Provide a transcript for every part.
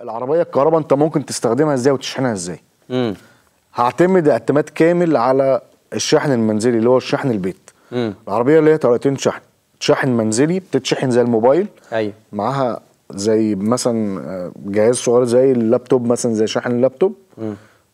العربيه الكهرباء انت ممكن تستخدمها ازاي وتشحنها ازاي امم هعتمد اعتماد كامل على الشحن المنزلي اللي هو الشحن البيت مم. العربيه اللي هي طريقتين شحن شحن منزلي بتتشحن زي الموبايل ايوه معاها زي مثلا آه، جهاز صغير زي اللابتوب مثلا زي شحن اللابتوب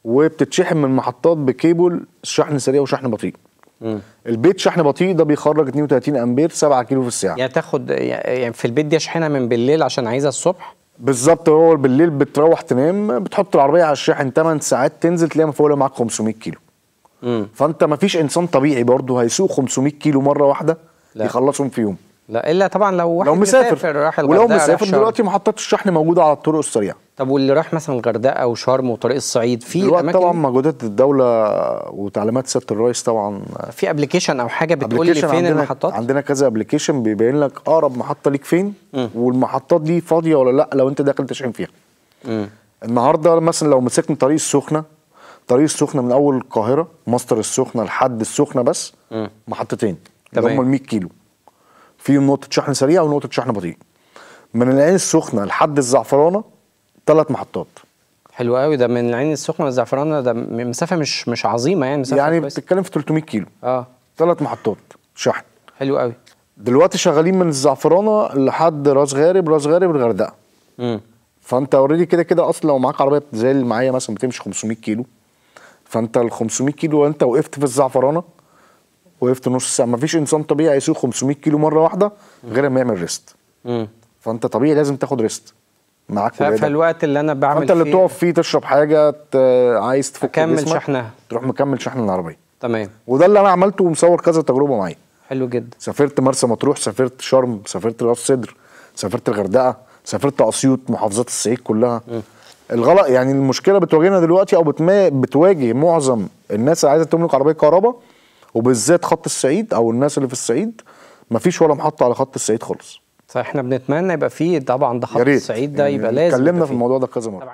وبتتشحن من محطات بكيبل شحن سريع وشحن بطيء مم. البيت شحن بطيء ده بيخرج 32 امبير 7 كيلو في الساعه يعني تاخد يعني في البيت دي اشحنها من بالليل عشان عايزها الصبح بالظبط هو بالليل بتروح تنام بتحط العربيه على الشاحن 8 ساعات تنزل تلاقي مفوله معاك 500 كيلو مم. فانت ما فيش انسان طبيعي برضه هيسوق 500 كيلو مره واحده لا. يخلصهم في يوم لا الا طبعا لو واحد لو مسافر, مسافر راح ولو مسافر دلوقتي محطات الشحن موجوده على الطرق السريعه طب واللي راح مثلا الغردقه وشرم وطريق الصعيد في دلوقتي طبعا مجهودات الدوله وتعليمات سياده الرئيس طبعا في ابلكيشن او حاجه بتقول لي فين عندنا المحطات عندنا كذا ابلكيشن بيبين لك اقرب محطه ليك فين م. والمحطات دي فاضيه ولا لا لو انت داخل تشحن فيها م. النهارده مثلا لو مسكنا طريق السخنه طريق السخنه من اول القاهره مصدر السخنه لحد السخنه بس م. محطتين اللي هم ال 100 كيلو في نقطه شحن سريع ونقطه شحن بطيء من العين السخنه لحد الزعفرانه ثلاث محطات حلو قوي ده من العين السخنه للزعفرانه ده مسافه مش مش عظيمه يعني مسافه يعني بتتكلم في 300 كيلو اه ثلاث محطات شحن حلو قوي دلوقتي شغالين من الزعفرانه لحد راس غارب راس غارب الغردقه امم فانت اوريدي كده كده اصلا لو معاك عربيه زي اللي معايا مثلا بتمشي 500 كيلو فانت ال 500 كيلو انت وقفت في الزعفرانه وقفت نص ساعه ما فيش انسان طبيعي يسوق 500 كيلو مره واحده غير ما يعمل ريست فانت طبيعي لازم تاخد ريست معاك في الوقت اللي انا بعمل فيه انت اللي تقف فيه تشرب حاجه عايز تفك كمل شحنها تروح مكمل شحن العربيه تمام وده اللي انا عملته ومصور كذا تجربه معايا حلو جدا سافرت مرسى مطروح سافرت شرم سافرت راس صدر سافرت الغردقه سافرت اسيوط محافظات الصعيد كلها م. الغلط يعني المشكله بتواجهنا دلوقتي او بتواجه معظم الناس اللي عايزه تملك عربيه كهرباء وبالذات خط الصعيد او الناس اللي في الصعيد مفيش ولا محطه على خط الصعيد خالص فاحنا بنتمنى يبقى فيه طبعا ده خط الصعيد ده يعني يبقى لازم اتكلمنا في الموضوع ده كذا مره